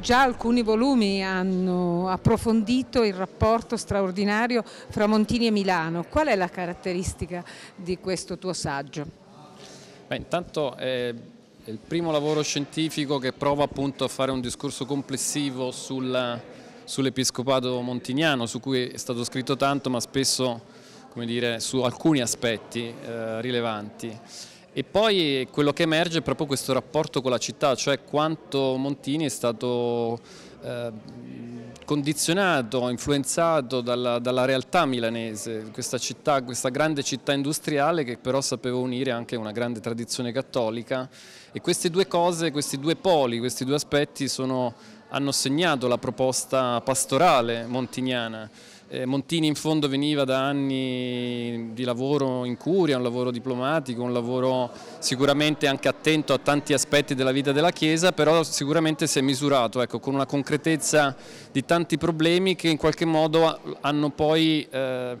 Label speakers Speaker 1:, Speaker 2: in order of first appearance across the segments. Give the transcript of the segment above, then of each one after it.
Speaker 1: Già alcuni volumi hanno approfondito il rapporto straordinario fra Montini e Milano. Qual è la caratteristica di questo tuo saggio?
Speaker 2: Beh, intanto è il primo lavoro scientifico che prova appunto a fare un discorso complessivo sull'episcopato montiniano, su cui è stato scritto tanto, ma spesso dire, su alcuni aspetti eh, rilevanti. E poi quello che emerge è proprio questo rapporto con la città, cioè quanto Montini è stato eh, condizionato, influenzato dalla, dalla, realtà milanese, questa città, questa grande città industriale che però sapeva unire anche una grande tradizione cattolica e queste due cose, questi due poli, questi due aspetti sono hanno segnato la proposta pastorale montiniana. Eh, Montini in fondo veniva da anni di lavoro in curia, un lavoro diplomatico, un lavoro sicuramente anche attento a tanti aspetti della vita della Chiesa, però sicuramente si è misurato ecco, con una concretezza di tanti problemi che in qualche modo hanno poi... Eh,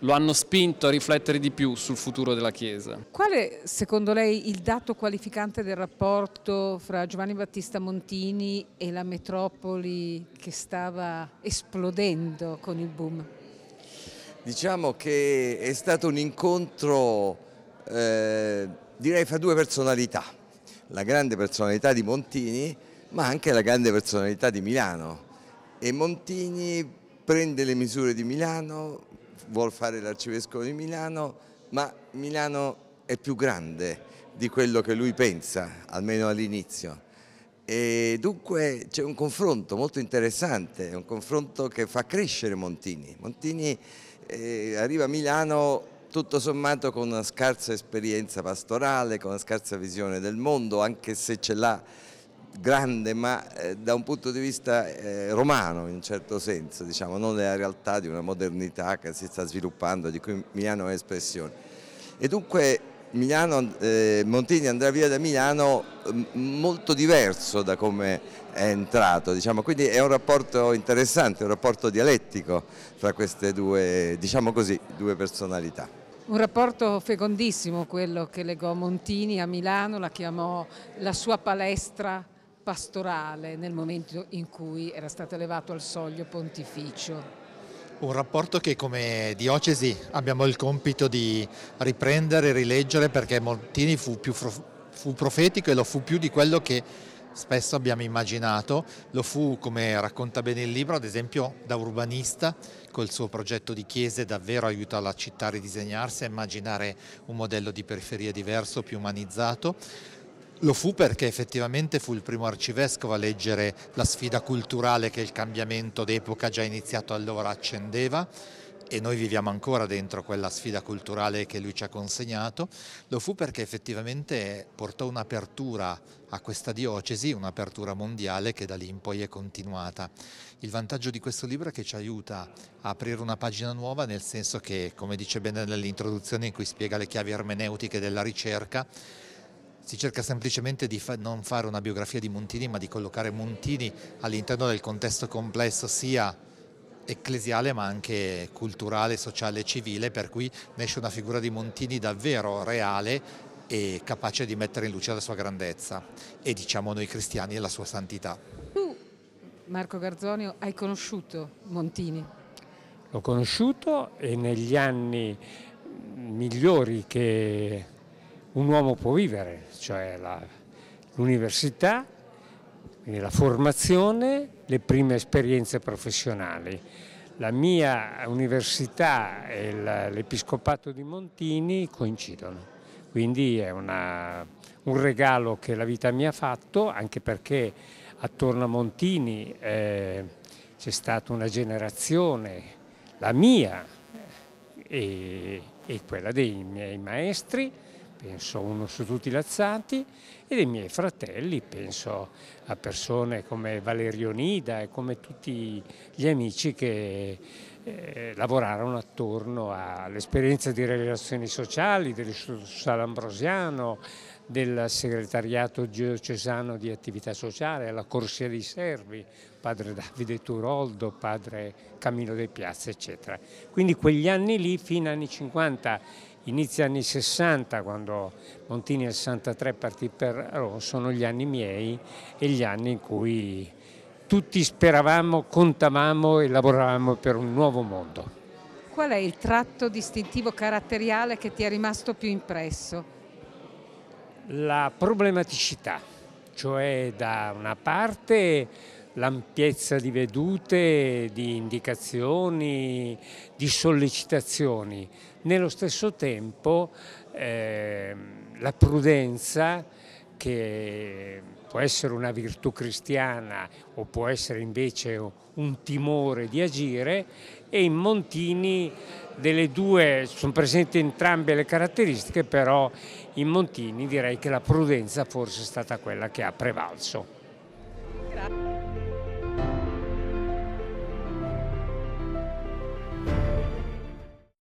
Speaker 2: lo hanno spinto a riflettere di più sul futuro della Chiesa.
Speaker 1: Qual è secondo lei il dato qualificante del rapporto fra Giovanni Battista Montini e la metropoli che stava esplodendo con il boom?
Speaker 3: Diciamo che è stato un incontro eh, direi fra due personalità, la grande personalità di Montini ma anche la grande personalità di Milano e Montini prende le misure di Milano, vuol fare l'arcivescovo di Milano, ma Milano è più grande di quello che lui pensa, almeno all'inizio. E dunque c'è un confronto molto interessante, un confronto che fa crescere Montini. Montini eh, arriva a Milano tutto sommato con una scarsa esperienza pastorale, con una scarsa visione del mondo, anche se ce l'ha grande ma eh, da un punto di vista eh, romano in un certo senso, diciamo, non nella realtà di una modernità che si sta sviluppando, di cui Milano è espressione. E dunque Milano, eh, Montini andrà via da Milano molto diverso da come è entrato, diciamo. quindi è un rapporto interessante, un rapporto dialettico fra queste due, diciamo così, due personalità.
Speaker 1: Un rapporto fecondissimo quello che legò Montini a Milano, la chiamò la sua palestra pastorale nel momento in cui era stato elevato al soglio pontificio.
Speaker 4: Un rapporto che come diocesi abbiamo il compito di riprendere e rileggere perché Montini fu, più, fu profetico e lo fu più di quello che spesso abbiamo immaginato, lo fu, come racconta bene il libro, ad esempio da urbanista, col suo progetto di chiese davvero aiuta la città a ridisegnarsi, a immaginare un modello di periferia diverso, più umanizzato, lo fu perché effettivamente fu il primo arcivescovo a leggere la sfida culturale che il cambiamento d'epoca già iniziato allora accendeva e noi viviamo ancora dentro quella sfida culturale che lui ci ha consegnato, lo fu perché effettivamente portò un'apertura a questa diocesi, un'apertura mondiale che da lì in poi è continuata. Il vantaggio di questo libro è che ci aiuta a aprire una pagina nuova nel senso che, come dice bene nell'introduzione in cui spiega le chiavi ermeneutiche della ricerca, si cerca semplicemente di fa non fare una biografia di Montini, ma di collocare Montini all'interno del contesto complesso sia ecclesiale ma anche culturale, sociale e civile, per cui nasce una figura di Montini davvero reale e capace di mettere in luce la sua grandezza e diciamo noi cristiani la sua santità.
Speaker 1: Tu, Marco Garzonio, hai conosciuto Montini?
Speaker 5: L'ho conosciuto e negli anni migliori che un uomo può vivere, cioè l'università, la formazione, le prime esperienze professionali. La mia università e l'Episcopato di Montini coincidono, quindi è una, un regalo che la vita mi ha fatto, anche perché attorno a Montini eh, c'è stata una generazione, la mia e, e quella dei miei maestri, penso uno su tutti i Lazzati e dei miei fratelli, penso a persone come Valerio Nida e come tutti gli amici che eh, lavorarono attorno all'esperienza di relazioni sociali dell'Istituto Salambrosiano, del segretariato diocesano di attività sociale, alla Corsia dei Servi, padre Davide Turoldo, padre Camillo De Piazza, eccetera. Quindi quegli anni lì, fino agli anni 50, inizio anni 60 quando Montini nel 63 partì per Roma sono gli anni miei e gli anni in cui tutti speravamo, contavamo e lavoravamo per un nuovo mondo.
Speaker 1: Qual è il tratto distintivo caratteriale che ti è rimasto più impresso?
Speaker 5: La problematicità, cioè da una parte l'ampiezza di vedute, di indicazioni, di sollecitazioni. Nello stesso tempo eh, la prudenza che può essere una virtù cristiana o può essere invece un timore di agire e in Montini delle due sono presenti entrambe le caratteristiche però in Montini direi che la prudenza forse è stata quella che ha prevalso.